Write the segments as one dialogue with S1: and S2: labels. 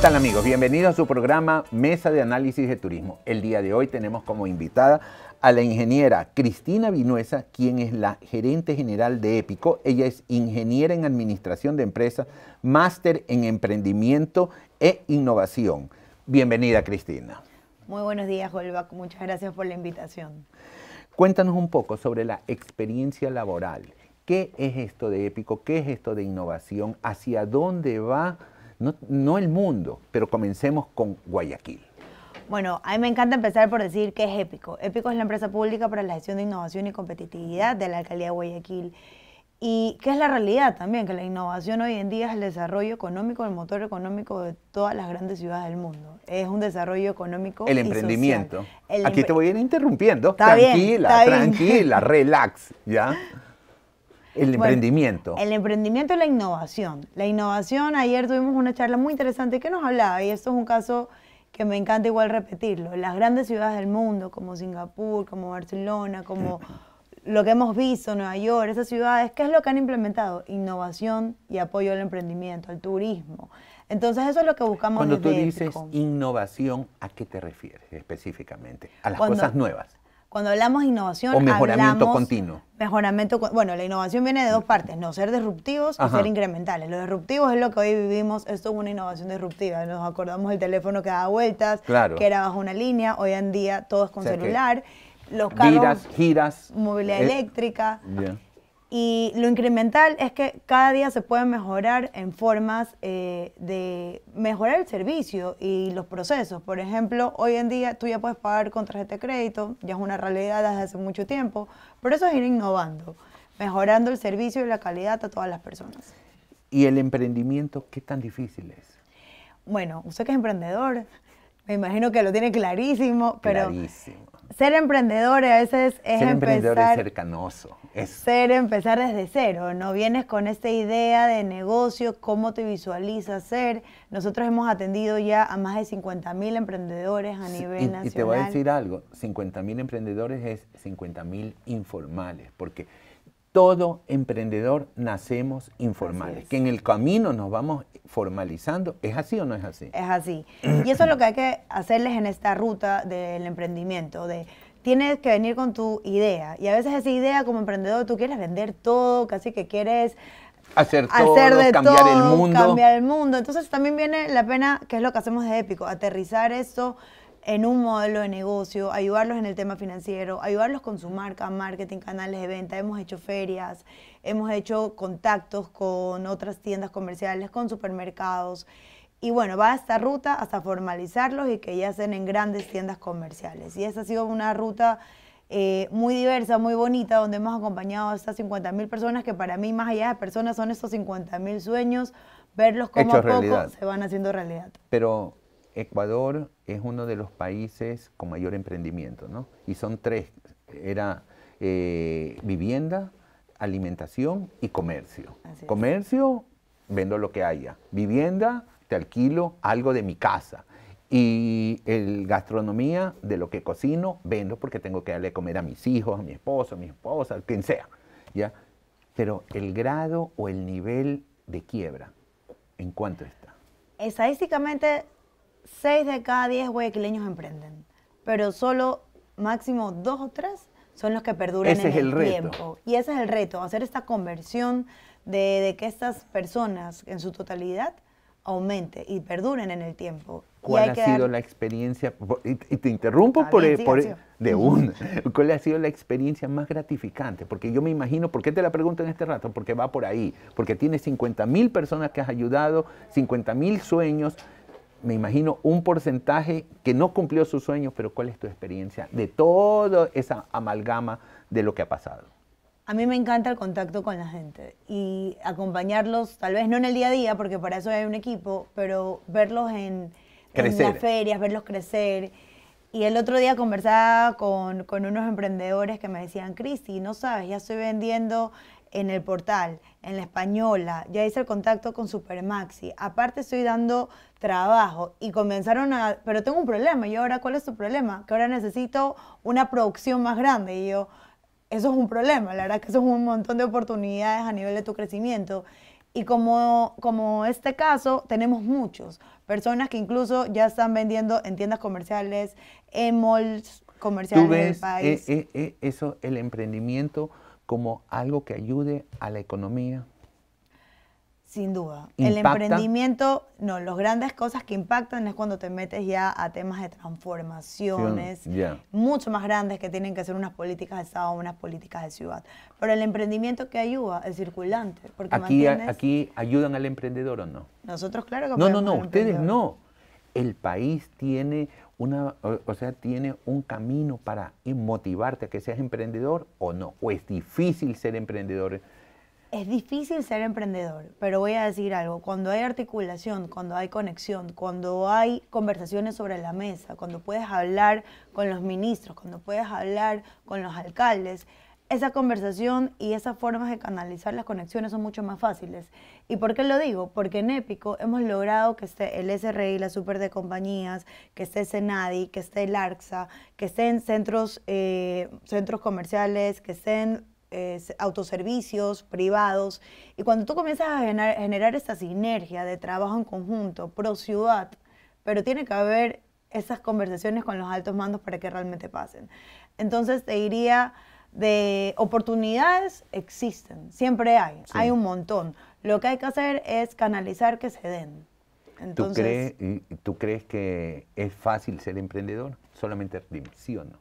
S1: tal amigos? Bienvenidos a su programa Mesa de Análisis de Turismo. El día de hoy tenemos como invitada a la ingeniera Cristina Vinuesa, quien es la gerente general de Épico. Ella es ingeniera en administración de empresas, máster en emprendimiento e innovación. Bienvenida Cristina.
S2: Muy buenos días, Golva. Muchas gracias por la invitación.
S1: Cuéntanos un poco sobre la experiencia laboral. ¿Qué es esto de Épico? ¿Qué es esto de innovación? ¿Hacia dónde va? no, el mundo, pero comencemos con Guayaquil.
S2: Bueno, a mí me encanta empezar por decir que es Épico. Épico es la empresa pública para la gestión de innovación y competitividad de la alcaldía de Guayaquil. Y que es la realidad también, que la innovación hoy en día es el desarrollo económico, el motor económico de todas las grandes ciudades del mundo. Es un desarrollo económico. El emprendimiento.
S1: Aquí te voy a ir interrumpiendo. tranquila, tranquila, relax, ¿ya? El emprendimiento. el
S2: emprendimiento y la innovación. La innovación, ayer tuvimos una charla muy interesante que nos hablaba, y esto es un caso que me encanta igual repetirlo. Las grandes ciudades del mundo, como Singapur, como Barcelona, como mm. lo que hemos visto, Nueva York, esas ciudades, ¿qué es lo que han implementado? Innovación y apoyo al emprendimiento, al turismo. Entonces eso es lo que buscamos. Cuando tú dices
S1: innovación, ¿a qué te refieres específicamente? A las cosas nuevas.
S2: Cuando hablamos de innovación, o mejoramiento continuo. Mejoramiento, bueno, la innovación viene de dos partes, no ser disruptivos o ser incrementales. Lo disruptivos es lo que hoy vivimos, esto es una innovación disruptiva. Nos acordamos del teléfono que daba vueltas, que era bajo una línea, hoy en día todo es con celular. Los carros, giras, giras, movilidad eh, eléctrica. Y lo incremental es que cada día se puede mejorar en formas eh, de mejorar el servicio y los procesos. Por ejemplo, hoy en día tú ya puedes pagar con tarjeta de crédito, ya es una realidad desde hace mucho tiempo, Por eso es ir innovando, mejorando el servicio y la calidad a todas las personas.
S1: ¿Y el emprendimiento qué tan difícil es?
S2: Bueno, usted que es emprendedor, me imagino que lo tiene clarísimo, pero clarísimo ser emprendedor a veces es ser emprendedor empezar, ser empezar desde cero, ¿no? Vienes con esta idea de negocio, cómo te visualizas ser. Nosotros hemos atendido ya a más de 50 mil emprendedores a nivel nacional. Y te voy a decir
S1: algo, 50 mil emprendedores es 50 mil informales, porque todo emprendedor nacemos informales. Que en el camino nos vamos formalizando. ¿Es así o no es así? Es así.
S2: Y eso es lo que hay que hacerles en esta ruta del emprendimiento, de tienes que venir con tu idea. Y a veces esa idea como emprendedor, tú quieres vender todo, casi que quieres
S1: hacer, todo, de cambiar todo, el mundo. Cambiar
S2: el mundo. Entonces también viene la pena, que es lo que hacemos de épico, aterrizar eso en un modelo de negocio, ayudarlos en el tema financiero, ayudarlos con su marca, marketing, canales de venta. Hemos hecho ferias, hemos hecho contactos con otras tiendas comerciales, con supermercados. Y bueno, va esta ruta hasta formalizarlos y que ya sean en grandes tiendas comerciales. Y esa ha sido una ruta eh, muy diversa, muy bonita, donde hemos acompañado a estas 50.000 personas que para mí, más allá de personas, son estos 50.000 sueños, verlos como a poco se van haciendo realidad.
S1: Pero Ecuador es uno de los países con mayor emprendimiento, ¿no? Y son tres, era eh, vivienda, alimentación y comercio. Comercio, vendo lo que haya. Vivienda, te alquilo algo de mi casa. Y el gastronomía, de lo que cocino, vendo porque tengo que darle comida comer a mis hijos, a mi esposo, a mi esposa, a quien sea. ¿ya? Pero el grado o el nivel de quiebra, ¿en cuánto está?
S2: Estadísticamente Seis de cada diez huequileños emprenden, pero solo máximo dos o tres son los que perduran en el, tiempo. Y ese es el reto, hacer esta conversión de, que estas personas en su totalidad aumente y perduren en el tiempo. ¿Cuál ha sido
S1: la experiencia, y te interrumpo por, de un, cuál ha sido la experiencia más gratificante? Porque yo me imagino, ¿por qué te la pregunto en este rato? Porque va por ahí, porque tienes 50 mil personas que has ayudado, 50 mil sueños, me imagino, un porcentaje que no cumplió sus sueños, pero ¿cuál es tu experiencia de toda esa amalgama de lo que ha pasado?
S2: A mí me encanta el contacto con la gente y acompañarlos, tal vez no en el día a día, porque para eso hay un equipo, pero verlos en, las ferias, verlos crecer. Y el otro día conversaba con, con unos emprendedores que me decían, Cristi, no sabes, ya estoy vendiendo en el portal, en la española, ya hice el contacto con Supermaxi, aparte estoy dando trabajo y comenzaron a, pero tengo un problema, y ahora, ¿cuál es tu problema? Que ahora necesito una producción más grande y yo, eso es un problema, la verdad que eso es un montón de oportunidades a nivel de tu crecimiento. Y como, como este caso, tenemos muchos, personas que incluso ya están vendiendo en tiendas comerciales, en malls comerciales del país.
S1: Eh, eh, eh, eso, el emprendimiento como algo que ayude a la economía?
S2: Sin duda. El emprendimiento, no, las grandes cosas que impactan es cuando te metes ya a temas de transformaciones mucho más grandes que tienen que ser unas políticas de Estado, unas políticas de ciudad. Pero el emprendimiento que ayuda, el circulante. Porque aquí, aquí
S1: ayudan al emprendedor o no.
S2: Nosotros, claro que No, no, no, ustedes
S1: no. El país tiene una, o, sea, tiene un camino para motivarte a que seas emprendedor o no, o es difícil ser emprendedor.
S2: Es difícil ser emprendedor, pero voy a decir algo, cuando hay articulación, cuando hay conexión, cuando hay conversaciones sobre la mesa, cuando puedes hablar con los ministros, cuando puedes hablar con los alcaldes, esa conversación y esas formas de canalizar las conexiones son mucho más fáciles. ¿Y por qué lo digo? Porque en Épico hemos logrado que esté el SRI, la Super de Compañías, que esté Senadi, que esté el ARCSA, que estén centros, eh, centros comerciales, que estén eh, autoservicios privados. Y cuando tú comienzas a generar, generar esta sinergia de trabajo en conjunto, pro ciudad, pero tiene que haber esas conversaciones con los altos mandos para que realmente pasen. Entonces te diría de oportunidades existen, siempre hay, hay un montón. Lo que hay que hacer es canalizar que se den. ¿Tú, crees,
S1: mm, ¿Tú crees que es fácil ser emprendedor? Solamente ¿sí o no?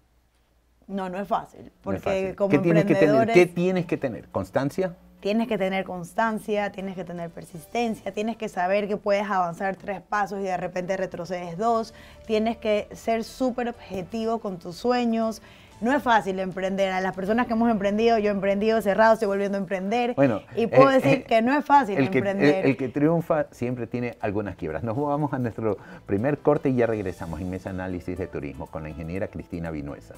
S2: No, no es fácil, porque como ¿Qué tienes que ¿Qué
S1: tienes que tener? ¿Constancia?
S2: Tienes que tener constancia, tienes que tener persistencia, tienes que saber que puedes avanzar tres pasos y de repente retrocedes dos, tienes que ser súper objetivo con tus sueños, no es fácil emprender. A las personas que hemos emprendido, yo he emprendido cerrado, estoy volviendo a emprender. Bueno, y eh, puedo eh, decir que no es fácil emprender. El,
S1: que triunfa siempre tiene algunas quiebras. Nos vamos a nuestro primer corte y ya regresamos en Mesa Análisis de Turismo con la ingeniera Cristina Vinuesa.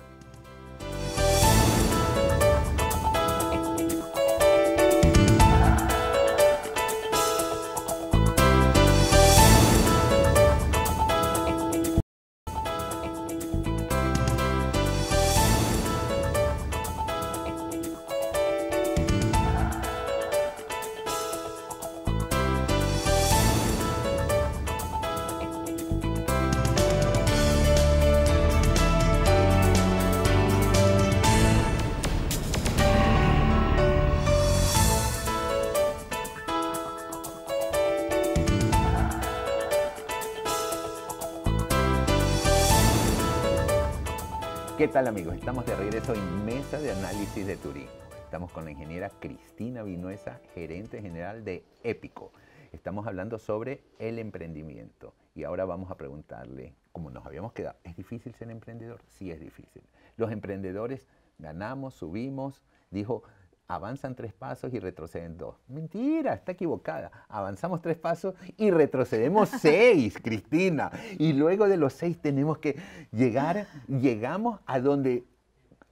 S1: ¿Qué tal amigos? Estamos de regreso en Mesa de Análisis de Turismo. Estamos con la ingeniera Cristina Vinuesa, gerente general de Épico. Estamos hablando sobre el emprendimiento y ahora vamos a preguntarle, como nos habíamos quedado, ¿es difícil ser emprendedor? Sí, es difícil. Los emprendedores ganamos, subimos, dijo avanzan tres pasos y retroceden dos. Mentira, está equivocada. Avanzamos tres pasos y retrocedemos seis, Cristina. Y luego de los seis tenemos que llegar, llegamos a donde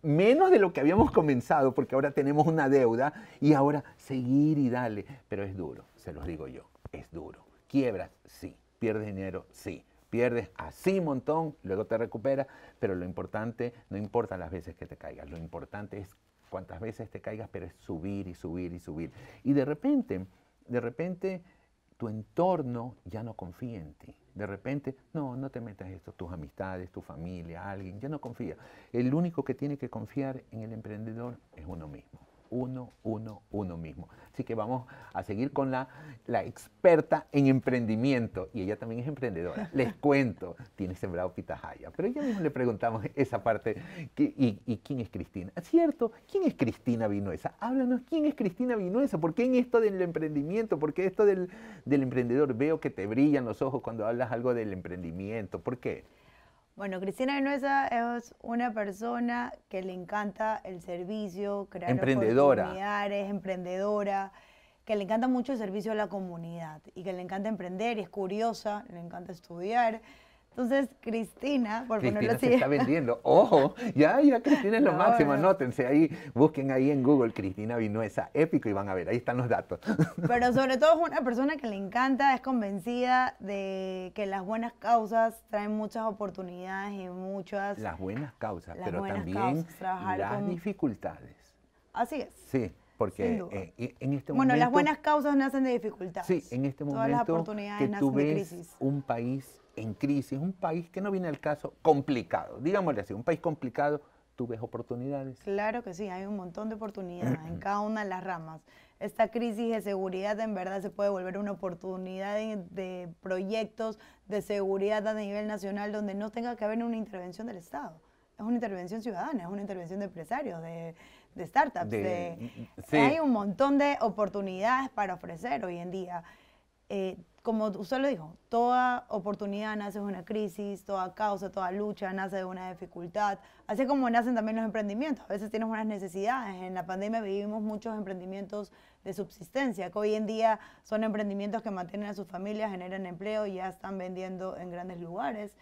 S1: menos de lo que habíamos comenzado, porque ahora tenemos una deuda y ahora seguir y darle. Pero es duro, se los digo yo, es duro. Quiebras, sí. Pierdes dinero, sí pierdes así un montón, luego te recuperas, pero lo importante, no importa las veces que te caigas, lo importante es cuantas veces te caigas, pero es subir y subir y subir. Y de repente, de repente tu entorno ya no confía en ti. De repente, no, no te metas esto, tus amistades, tu familia, alguien, ya no confía. El único que tiene que confiar en el emprendedor es uno mismo uno, uno, uno mismo. Así que vamos a seguir con la, experta en emprendimiento, y ella también es emprendedora. Les cuento, tiene sembrado pitahaya, pero ya mismo le preguntamos esa parte, y, quién es Cristina? Ah, ¿Cierto? ¿Quién es Cristina Vinuesa? Háblanos, ¿quién es Cristina Vinuesa? ¿Por qué en esto del emprendimiento? ¿Por qué esto del, del emprendedor? Veo que te brillan los ojos cuando hablas algo del emprendimiento. ¿Por qué?
S2: Bueno, Cristina Vinuesa es una persona que le encanta el servicio, crear emprendedora. oportunidades, emprendedora, que le encanta mucho el servicio a la comunidad y que le encanta emprender y es curiosa, le encanta estudiar, entonces, Cristina, por ponerlo así. está vendiendo.
S1: Ojo, ya, ya Cristina es lo máximo. Nótense ahí, busquen ahí en Google Cristina Vinoesa. épico, y van a ver, ahí están los datos.
S2: Pero sobre todo es una persona que le encanta, es convencida de que las buenas causas traen muchas oportunidades y muchas. Las
S1: buenas causas, pero también las dificultades. Así es. Sí porque eh, en este momento... Bueno, las buenas
S2: causas nacen de dificultades. Sí,
S1: en este momento Todas las oportunidades que nacen de crisis. un país en crisis, un país que no viene al caso, complicado, digámosle así, un país complicado, tú ves oportunidades.
S2: Claro que sí, hay un montón de oportunidades en cada una de las ramas. Esta crisis de seguridad en verdad se puede volver una oportunidad de, proyectos de seguridad a nivel nacional donde no tenga que haber una intervención del Estado. Es una intervención ciudadana, es una intervención de empresarios, de, startups. Mm, mm, hay un montón de oportunidades para ofrecer hoy en día. Eh, como usted lo dijo, toda oportunidad nace de una crisis, toda causa, toda lucha nace de una dificultad, así como nacen también los emprendimientos. A veces tienes unas necesidades. En la pandemia vivimos muchos emprendimientos de subsistencia, que hoy en día son emprendimientos que mantienen a sus familias, generan empleo y ya están vendiendo en grandes lugares.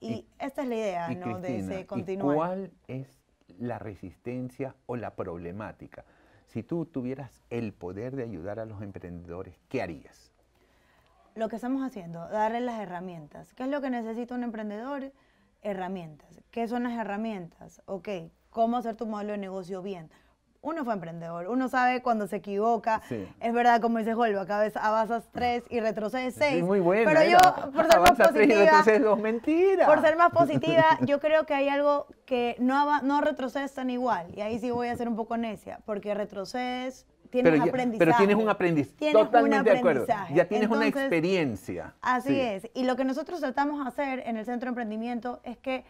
S2: Y, esta es la idea, ¿no? de ese continuar. ¿Cuál
S1: es la resistencia o la problemática? Si tú tuvieras el poder de ayudar a los emprendedores, ¿qué harías?
S2: lo que estamos haciendo, darle las herramientas. ¿Qué es lo que necesita un emprendedor? Herramientas. ¿Qué son las herramientas? Ok, cómo hacer tu modelo de negocio bien. Uno fue emprendedor, uno sabe cuando se equivoca. Es verdad, como dice vuelvo a veces avanzas tres y retrocedes seis. Sí, muy bueno. Pero ¿eh? yo, por ser más positiva.
S1: dos,
S2: Por ser más positiva, yo creo que hay algo que no, no retrocedes tan igual. Y ahí sí voy a ser un poco necia, porque retrocedes tienes pero aprendizaje. Pero tienes un
S1: aprendizaje. Ya tienes una experiencia. Así es.
S2: Y lo que nosotros tratamos de hacer en el Centro de Emprendimiento es que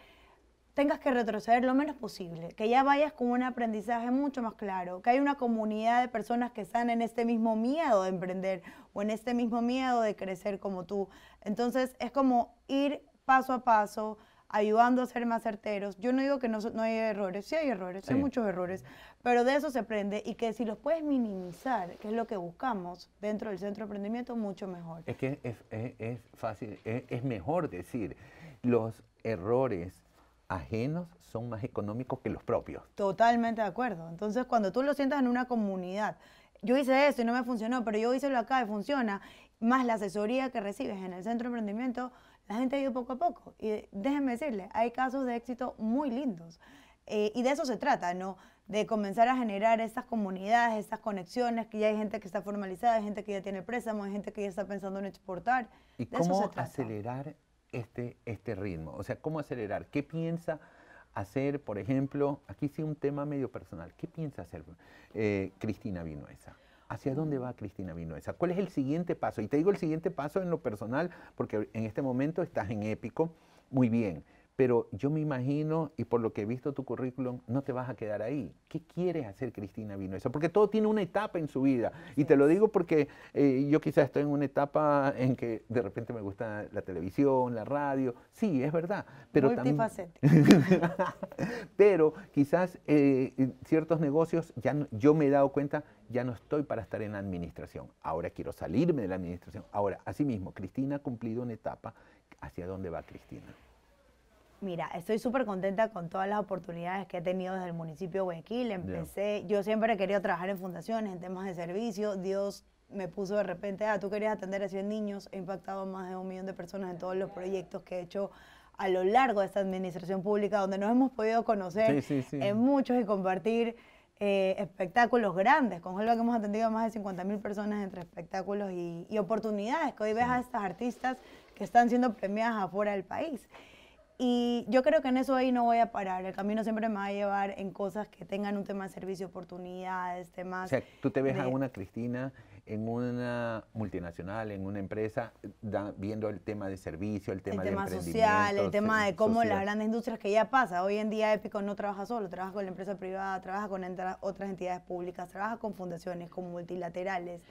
S2: tengas que retroceder lo menos posible, que ya vayas con un aprendizaje mucho más claro, que hay una comunidad de personas que están en este mismo miedo de emprender o en este mismo miedo de crecer como tú. Entonces es como ir paso a paso, ayudando a ser más certeros. Yo no digo que no, hay errores, sí hay errores, hay muchos errores, pero de eso se aprende y que si los puedes minimizar, que es lo que buscamos dentro del centro de emprendimiento, mucho mejor.
S1: Es que es, es, fácil, es, mejor decir, los errores ajenos son más económicos que los propios.
S2: Totalmente de acuerdo. Entonces, cuando tú lo sientas en una comunidad, yo hice esto y no me funcionó, pero yo hice lo acá y funciona, más la asesoría que recibes en el centro de emprendimiento, la gente ha ido poco a poco. Y déjenme decirle, hay casos de éxito muy lindos. Eh, y de eso se trata, ¿no? De comenzar a generar estas comunidades, estas conexiones, que ya hay gente que está formalizada, hay gente que ya tiene préstamo, hay gente que ya está pensando en exportar. ¿Y cómo
S1: acelerar este, este ritmo? O sea, ¿cómo acelerar? ¿Qué piensa hacer, por ejemplo, aquí sí un tema medio personal, ¿qué piensa hacer eh, Cristina Vinoesa? ¿Hacia dónde va Cristina Vinoesa? ¿Cuál es el siguiente paso? Y te digo el siguiente paso en lo personal, porque en este momento estás en épico. Muy bien. Pero yo me imagino, y por lo que he visto tu currículum, no te vas a quedar ahí. ¿Qué quieres hacer, Cristina Vinoesa? Porque todo tiene una etapa en su vida. Y te lo digo porque eh, yo quizás estoy en una etapa en que de repente me gusta la televisión, la radio. Sí, es verdad. Pero pero quizás eh, ciertos negocios, ya yo me he dado cuenta, ya no estoy para estar en la administración. Ahora quiero salirme de la administración. Ahora, mismo, Cristina ha cumplido una etapa. ¿Hacia dónde va Cristina?
S2: Mira, estoy súper contenta con todas las oportunidades que he tenido desde el municipio de Guayaquil. Empecé, yo siempre he querido trabajar en fundaciones, en temas de servicio. Dios me puso de repente, ah, tú querías atender a 100 niños. He impactado a más de un millón de personas en todos los proyectos que he hecho a lo largo de esta administración pública, donde nos hemos podido conocer en muchos y compartir eh, espectáculos grandes. Con Helva que hemos atendido a más de 50 mil personas entre espectáculos y, y, oportunidades que hoy ves a estas artistas que están siendo premiadas afuera del país. Y yo creo que en eso ahí no voy a parar. El camino siempre me va a llevar en cosas que tengan un tema de servicio, oportunidades, temas. O sea,
S1: tú te ves a una Cristina en una multinacional, en una empresa, viendo el tema de servicio, el tema, el tema social, el tema de cómo las grandes
S2: industrias que ya pasa. Hoy en día Épico no trabaja solo, trabaja con la empresa privada, trabaja con otras entidades públicas, trabaja con fundaciones, con multilaterales.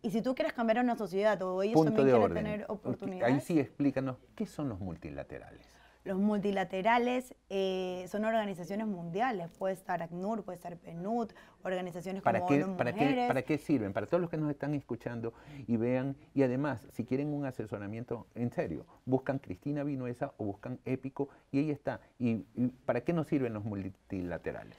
S2: Y si tú quieres cambiar una sociedad todo ellos Punto también tener oportunidades. Ahí sí
S1: explícanos qué son los multilaterales.
S2: Los multilaterales eh, son organizaciones mundiales, puede estar ACNUR, puede estar PNUD, organizaciones como ONU para Qué, ¿Para qué
S1: sirven? Para todos los que nos están escuchando y vean, y además, si quieren un asesoramiento en serio, buscan Cristina Vinuesa o buscan Épico y ahí está. ¿Y, para qué nos sirven los multilaterales?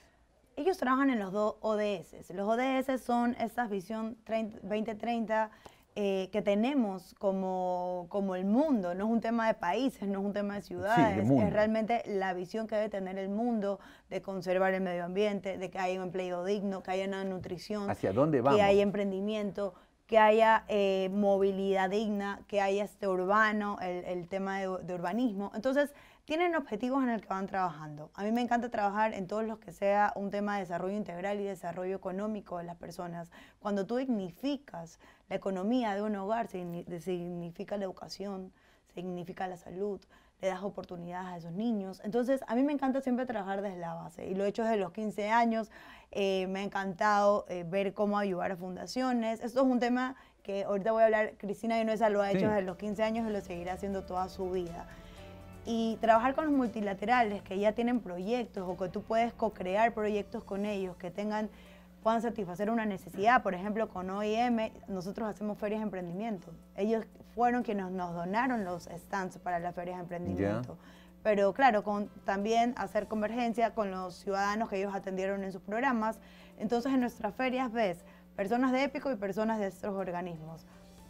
S2: Ellos trabajan en los dos ODS. Los ODS son esas visión 2030 eh, que tenemos como, como el mundo. No es un tema de países, no es un tema de ciudades, es realmente la visión que debe tener el mundo de conservar el medio ambiente, de que haya un empleo digno, que haya una nutrición, ¿Hacia dónde que haya emprendimiento, que haya eh, movilidad digna, que haya este urbano, el, el tema de, de urbanismo. Entonces, tienen objetivos en el que van trabajando. A mí me encanta trabajar en todos los que sea un tema de desarrollo integral y desarrollo económico de las personas. Cuando tú dignificas la economía de un hogar, significa la educación, significa la salud, le das oportunidades a esos niños. Entonces, a mí me encanta siempre trabajar desde la base y lo he hecho desde los 15 años. Eh, me ha encantado eh, ver cómo ayudar a fundaciones. Esto es un tema que ahorita voy a hablar, Cristina Vinuesa lo ha hecho desde los 15 años y lo seguirá haciendo toda su vida y trabajar con los multilaterales que ya tienen proyectos o que tú puedes co-crear proyectos con ellos que tengan puedan satisfacer una necesidad. Por ejemplo, con OIM nosotros hacemos ferias de emprendimiento. Ellos fueron quienes nos donaron los stands para las ferias de emprendimiento. Pero claro, con, también hacer convergencia con los ciudadanos que ellos atendieron en sus programas. Entonces en nuestras ferias ves personas de Épico y personas de estos organismos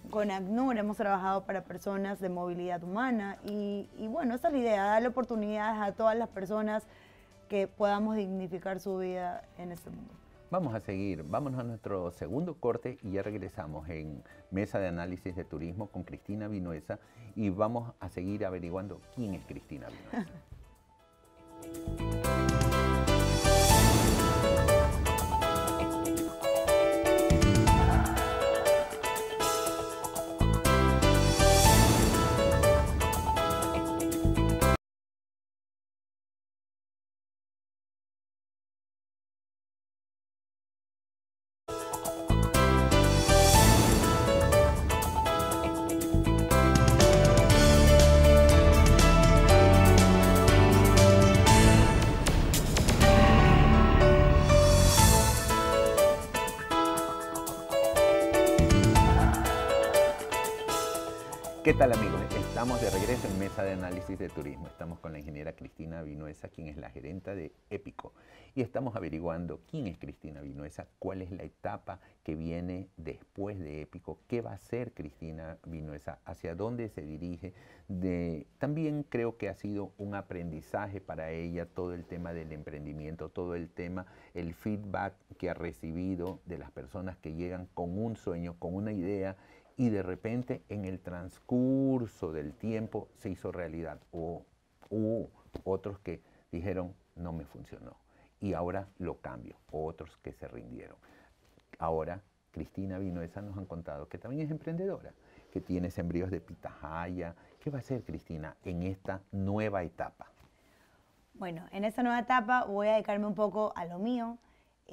S2: con ACNUR hemos trabajado para personas de movilidad humana y, bueno, esa es la idea, darle oportunidades a todas las personas que podamos dignificar su vida en este mundo.
S1: Vamos a seguir, vamos a nuestro segundo corte y ya regresamos en Mesa de Análisis de Turismo con Cristina Vinuesa y vamos a seguir averiguando quién es Cristina Vinuesa. ¿Qué tal amigos? Estamos de regreso en Mesa de Análisis de Turismo. Estamos con la ingeniera Cristina Vinuesa, quien es la gerenta de Épico. Y estamos averiguando quién es Cristina Vinuesa, cuál es la etapa que viene después de Épico, qué va a ser Cristina Vinuesa, hacia dónde se dirige. También creo que ha sido un aprendizaje para ella todo el tema del emprendimiento, todo el tema, el feedback que ha recibido de las personas que llegan con un sueño, con una idea y de repente en el transcurso del tiempo se hizo realidad. O otros que dijeron, no me funcionó y ahora lo cambio, otros que se rindieron. Ahora Cristina Vinoesa nos han contado que también es emprendedora, que tiene sembríos de pitahaya. ¿Qué va a hacer Cristina en esta nueva etapa?
S2: Bueno, en esta nueva etapa voy a dedicarme un poco a lo mío,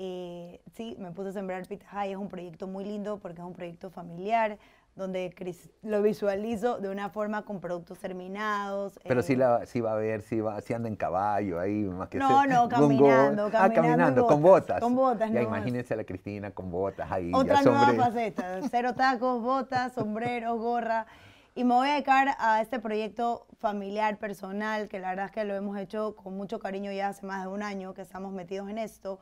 S2: eh, sí, me puse a sembrar High es un proyecto muy lindo porque es un proyecto familiar donde lo visualizo de una forma con productos terminados. Pero
S1: sí, eh, sí va a ver, si va, sí anda en caballo ahí, más que No, no, caminando, ah, caminando. Ah, caminando, con botas. Con botas, imagínense a la Cristina con botas ahí. Otra nueva
S2: faceta, cero tacos, botas, sombrero, gorra. Y me voy a dedicar a este proyecto familiar, personal, que la verdad es que lo hemos hecho con mucho cariño ya hace más de un año que estamos metidos en esto.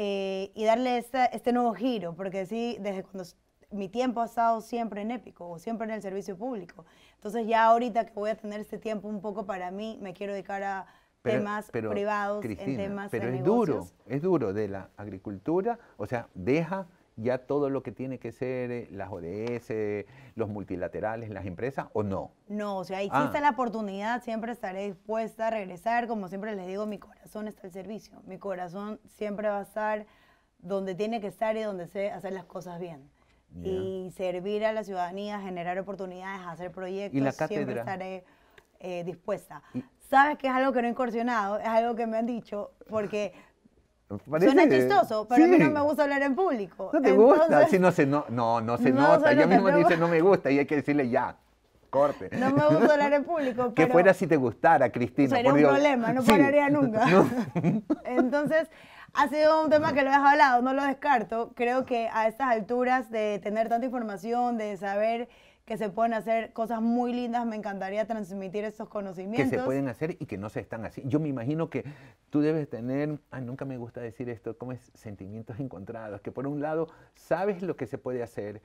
S2: Eh, y darle este, nuevo giro, porque sí, desde cuando mi tiempo ha estado siempre en épico o siempre en el servicio público. Entonces ya ahorita que voy a tener este tiempo un poco para mí, me quiero dedicar a temas privados, en temas pero es duro,
S1: es duro de la agricultura, o sea, deja ya todo lo que tiene que ser eh, las ODS, los multilaterales, las empresas, o no?
S2: No, o sea, ah. existe la oportunidad, siempre estaré dispuesta a regresar, como siempre les digo, mi corazón está al servicio, mi corazón siempre va a estar donde tiene que estar y donde sé hacer las cosas bien. Y servir a la ciudadanía, generar oportunidades, hacer proyectos, siempre estaré eh, dispuesta. Sabes que es algo que no he incursionado, es algo que me han dicho, porque
S1: Suena chistoso, pero a mí no me
S2: gusta hablar en público. No te gusta,
S1: no se, no, no, se nota. Yo mismo dice no me gusta y hay que decirle ya, corte. No me gusta hablar
S2: en público. Que fuera
S1: si te gustara, Cristina. Sería un problema, no pararía nunca.
S2: Entonces, ha sido un tema que lo has hablado, no lo descarto. Creo que a estas alturas de tener tanta información, de saber que se pueden hacer cosas muy lindas, me encantaría transmitir esos conocimientos. Que se pueden
S1: hacer y que no se están así. Yo me imagino que tú debes tener, nunca me gusta decir esto, como es? Sentimientos encontrados, que por un lado sabes lo que se puede hacer,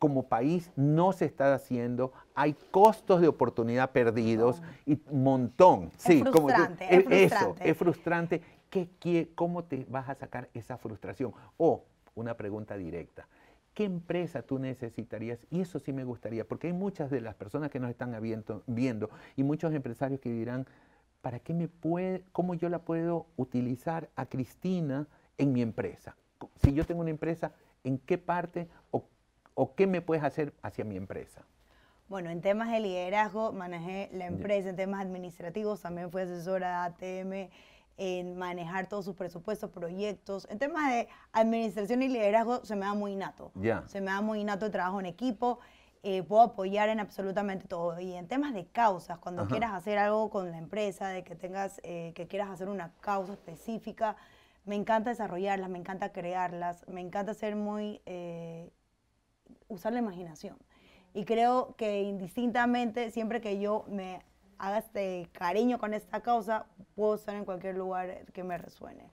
S1: como país no se está haciendo, hay costos de oportunidad perdidos y montón. sí, como, e es, frustrante. Eso, es frustrante. ¿Qué, cómo te vas a sacar esa frustración? O una pregunta directa. ¿Qué empresa tú necesitarías? Y eso sí me gustaría, porque hay muchas de las personas que nos están viendo, y muchos empresarios que dirán, ¿para qué me puede, cómo yo la puedo utilizar a Cristina en mi empresa? Si yo tengo una empresa, ¿en qué parte o, qué me puedes hacer hacia mi empresa?
S2: Bueno, en temas de liderazgo manejé la empresa, en temas administrativos también fui asesora de ATM en manejar todos sus presupuestos, proyectos. En temas de administración y liderazgo se me da muy innato. Se me da muy innato el trabajo en equipo. Eh, puedo apoyar en absolutamente todo. Y en temas de causas, cuando quieras hacer algo con la empresa, de que tengas, eh, que quieras hacer una causa específica, me encanta desarrollarlas, me encanta crearlas, me encanta ser muy, eh, usar la imaginación. Y creo que indistintamente, siempre que yo me haga este cariño con esta causa, puedo estar en cualquier lugar que me resuene.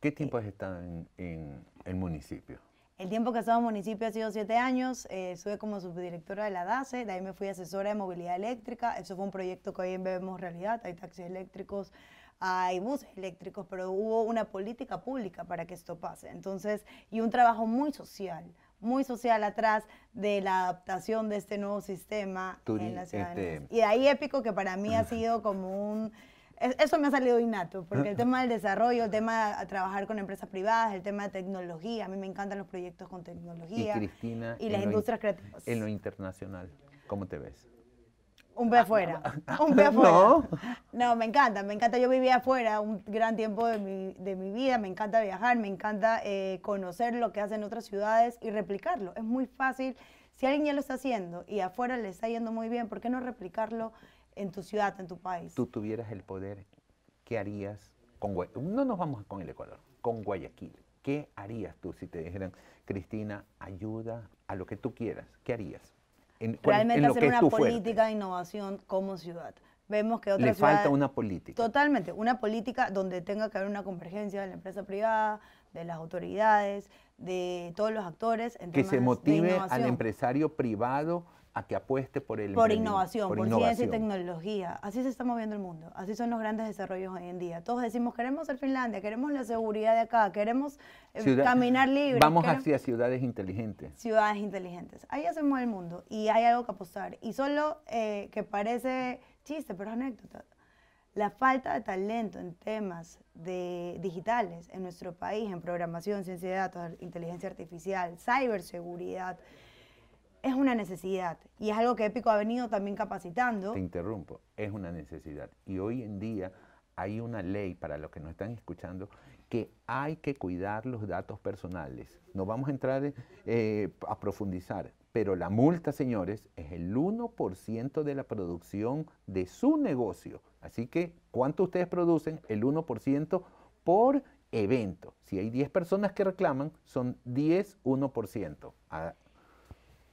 S1: ¿Qué eh, tiempo has estado en, el municipio?
S2: El tiempo que he estado en el municipio ha sido siete años. Eh, estuve como subdirectora de la DACE, de ahí me fui asesora de movilidad eléctrica. Eso fue un proyecto que hoy vemos realidad. Hay taxis eléctricos, hay buses eléctricos, pero hubo una política pública para que esto pase. Entonces, y un trabajo muy social muy social atrás de la adaptación de este nuevo sistema en la ciudad este, Y de ahí épico que para mí ha sido como un... Eso me ha salido innato, porque el tema del desarrollo, el tema de trabajar con empresas privadas, el tema de tecnología, a mí me encantan los proyectos con tecnología. Y
S1: Cristina, y las industrias creativas. En lo internacional, ¿cómo te ves?
S2: Un pie afuera.
S1: Un afuera. No.
S2: no. me encanta, me encanta. Yo vivía afuera un gran tiempo de mi, de mi vida, me encanta viajar, me encanta eh, conocer lo que hacen otras ciudades y replicarlo. Es muy fácil. Si alguien ya lo está haciendo y afuera le está yendo muy bien, ¿por qué no replicarlo en tu ciudad, en tu país?
S1: Tú tuvieras el poder, ¿qué harías con Guayaquil? No nos vamos con el Ecuador, con Guayaquil. ¿Qué harías tú si te dijeran, Cristina, ayuda a lo que tú quieras? ¿Qué harías? Realmente hacer una política
S2: de innovación como ciudad. Vemos que otras Le falta una política. Totalmente, una política donde tenga que haber una convergencia de la empresa privada, de las autoridades, de todos los actores. que se motive al
S1: empresario privado a que apueste por el Por innovación, por, ciencia y
S2: tecnología. Así se está moviendo el mundo. Así son los grandes desarrollos hoy en día. Todos decimos, queremos ser Finlandia, queremos la seguridad de acá, queremos eh, caminar libre. Vamos hacia
S1: ciudades inteligentes.
S2: Ciudades inteligentes. Ahí hacemos el mundo y hay algo que apostar. Y solo eh, que parece chiste, pero es anécdota. La falta de talento en temas de digitales en nuestro país, en programación, ciencia de datos, inteligencia artificial, ciberseguridad, es una necesidad y es algo que Épico ha venido también capacitando. Te
S1: interrumpo, es una necesidad. Y hoy en día hay una ley para los que nos están escuchando que hay que cuidar los datos personales. No vamos a entrar eh, a profundizar, pero la multa, señores, es el 1% de la producción de su negocio. Así que, ¿cuánto ustedes producen? El 1% por evento. Si hay 10 personas que reclaman, son 10, 1%. A,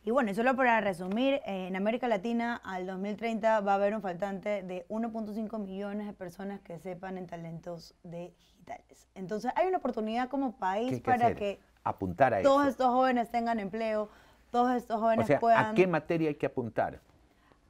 S2: y bueno, y solo para resumir, en América Latina al 2030 va a haber un faltante de 1.5 millones de personas que sepan en talentos digitales. Entonces hay una oportunidad como país para que
S1: apuntar a todos estos
S2: jóvenes tengan empleo, todos estos jóvenes puedan... ¿A qué
S1: materia hay que apuntar?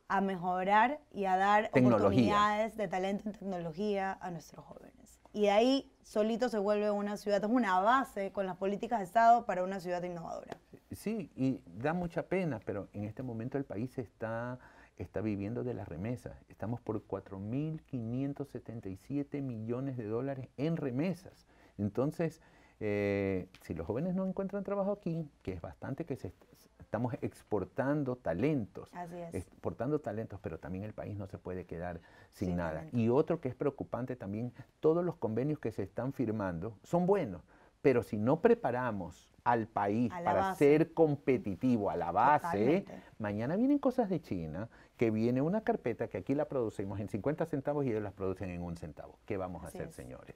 S2: A mejorar y a dar oportunidades de talento en tecnología a nuestros jóvenes. Y ahí solito se vuelve una ciudad, es una base con las políticas de Estado para una ciudad innovadora.
S1: Sí, y da mucha pena, pero en este momento el país está, está viviendo de las remesas. Estamos por 4.577 millones de dólares en remesas. Entonces, eh, si los jóvenes no encuentran trabajo aquí, que es bastante que se, estamos exportando talentos, exportando talentos, pero también el país no se puede quedar sin, nada. Y otro que es preocupante también, todos los convenios que se están firmando son buenos, pero si no preparamos al país para ser competitivo a la base. Mañana vienen cosas de China, que viene una carpeta que aquí la producimos en 50 centavos y ellos las producen en un centavo. ¿Qué vamos a hacer, señores?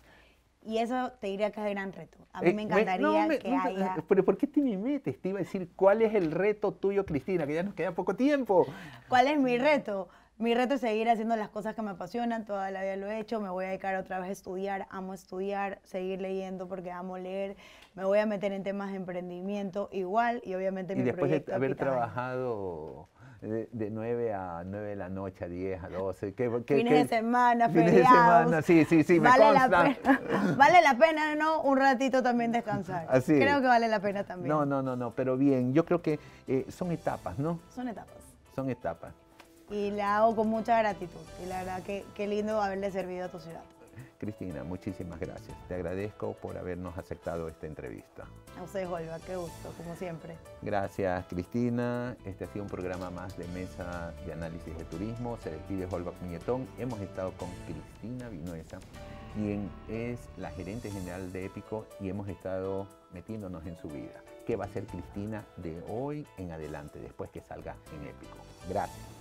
S2: Y eso te diría que es gran reto. A mí eh, me encantaría que haya... Eh,
S1: pero ¿por qué te me metes? Te iba a decir, ¿cuál es el reto tuyo, Cristina? Que ya nos queda poco tiempo.
S2: ¿Cuál es mi reto? Mi reto es seguir haciendo las cosas que me apasionan, toda la vida lo he hecho, me voy a dedicar otra vez a estudiar, amo estudiar, seguir leyendo porque amo leer, me voy a meter en temas de emprendimiento igual y obviamente y mi después de haber
S1: trabajado de, de, 9 a 9 de la noche, a 10, a 12, ¿qué, fines de semana, feriados. semana, sí, sí, sí, vale consta. La pena,
S2: vale la pena, ¿no? Un ratito también descansar. Así creo que vale la pena también. No,
S1: no, no, no, pero bien, yo creo que eh, son etapas, ¿no? Son etapas. Son etapas
S2: y la hago con mucha gratitud. Y la verdad que qué lindo haberle servido a tu ciudad.
S1: Cristina, muchísimas gracias. Te agradezco por habernos aceptado esta entrevista.
S2: A usted, qué gusto, como siempre.
S1: Gracias, Cristina. Este ha sido un programa más de Mesa de Análisis de Turismo. Se despide Holbach Puñetón. Hemos estado con Cristina Vinuesa, quien es la gerente general de Épico y hemos estado metiéndonos en su vida. ¿Qué va a ser Cristina de hoy en adelante, después que salga en Épico? Gracias.